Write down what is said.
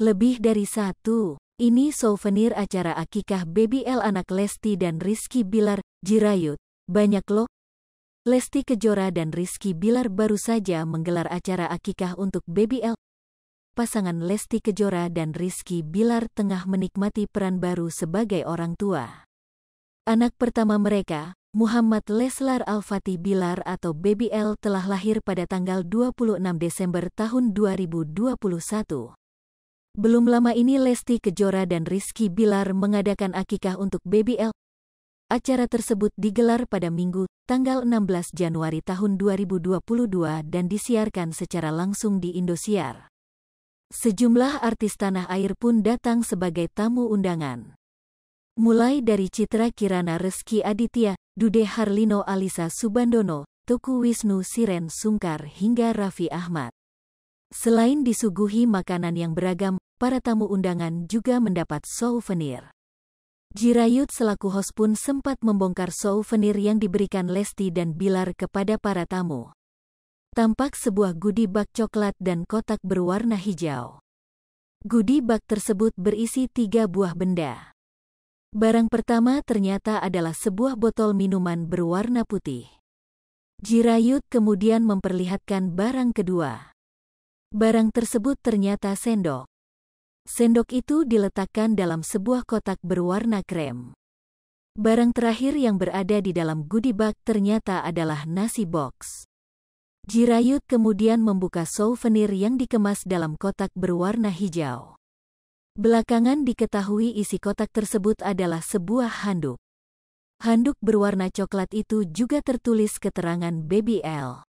Lebih dari satu, ini souvenir acara akikah BBL anak Lesti dan Rizky Bilar, Jirayut. Banyak loh. Lesti Kejora dan Rizky Bilar baru saja menggelar acara akikah untuk BBL. Pasangan Lesti Kejora dan Rizky Bilar tengah menikmati peran baru sebagai orang tua. Anak pertama mereka, Muhammad Leslar Al-Fatih Bilar atau BBL telah lahir pada tanggal 26 Desember tahun 2021. Belum lama ini Lesti Kejora dan Rizky Bilar mengadakan akikah untuk Baby BBL. Acara tersebut digelar pada Minggu, tanggal 16 Januari tahun 2022 dan disiarkan secara langsung di Indosiar. Sejumlah artis tanah air pun datang sebagai tamu undangan. Mulai dari Citra Kirana Reski Aditya, Dude Harlino Alisa Subandono, Tuku Wisnu Siren Sungkar hingga Raffi Ahmad. Selain disuguhi makanan yang beragam, para tamu undangan juga mendapat souvenir. Jirayut selaku host pun sempat membongkar souvenir yang diberikan Lesti dan Bilar kepada para tamu. Tampak sebuah gudi bak coklat dan kotak berwarna hijau. Gudi bak tersebut berisi tiga buah benda. Barang pertama ternyata adalah sebuah botol minuman berwarna putih. Jirayut kemudian memperlihatkan barang kedua. Barang tersebut ternyata sendok. Sendok itu diletakkan dalam sebuah kotak berwarna krem. Barang terakhir yang berada di dalam goodie bag ternyata adalah nasi box. Jirayut kemudian membuka souvenir yang dikemas dalam kotak berwarna hijau. Belakangan diketahui isi kotak tersebut adalah sebuah handuk. Handuk berwarna coklat itu juga tertulis keterangan Baby L.